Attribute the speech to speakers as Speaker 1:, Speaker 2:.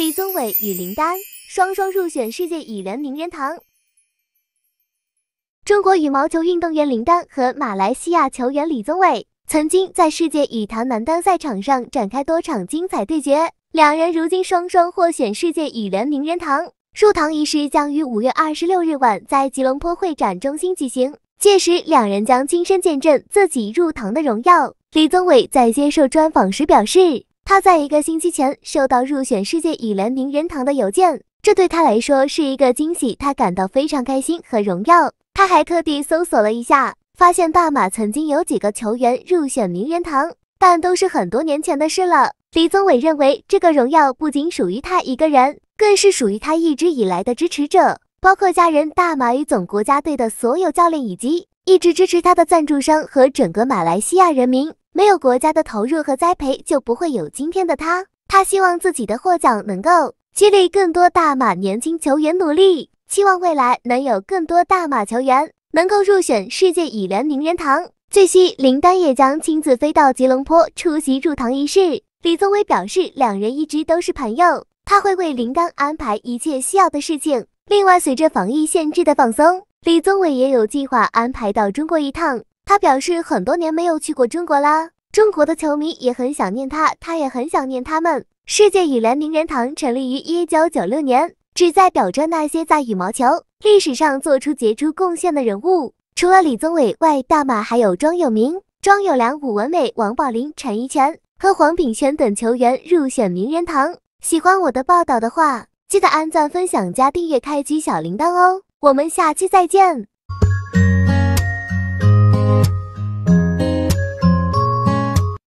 Speaker 1: 李宗伟与林丹双双入选世界羽联名人堂。中国羽毛球运动员林丹和马来西亚球员李宗伟曾经在世界羽坛男单赛场上展开多场精彩对决，两人如今双双获选世界羽联名人堂。入堂仪式将于五月二十六日晚在吉隆坡会展中心举行，届时两人将亲身见证自己入堂的荣耀。李宗伟在接受专访时表示。他在一个星期前收到入选世界羽联名人堂的邮件，这对他来说是一个惊喜，他感到非常开心和荣耀。他还特地搜索了一下，发现大马曾经有几个球员入选名人堂，但都是很多年前的事了。李宗伟认为，这个荣耀不仅属于他一个人，更是属于他一直以来的支持者，包括家人、大马与总、国家队的所有教练，以及一直支持他的赞助商和整个马来西亚人民。没有国家的投入和栽培，就不会有今天的他。他希望自己的获奖能够激励更多大马年轻球员努力，期望未来能有更多大马球员能够入选世界羽联名人堂。据悉，林丹也将亲自飞到吉隆坡出席入堂仪式。李宗伟表示，两人一直都是朋友，他会为林丹安排一切需要的事情。另外，随着防疫限制的放松，李宗伟也有计划安排到中国一趟。他表示很多年没有去过中国啦，中国的球迷也很想念他，他也很想念他们。世界羽联名人堂成立于1996年，旨在表彰那些在羽毛球历史上做出杰出贡献的人物。除了李宗伟外，大马还有庄有明、庄有良、武文美、王宝林、陈怡全和黄炳轩等球员入选名人堂。喜欢我的报道的话，记得按赞、分享、加订阅、开启小铃铛哦。我们下期再见。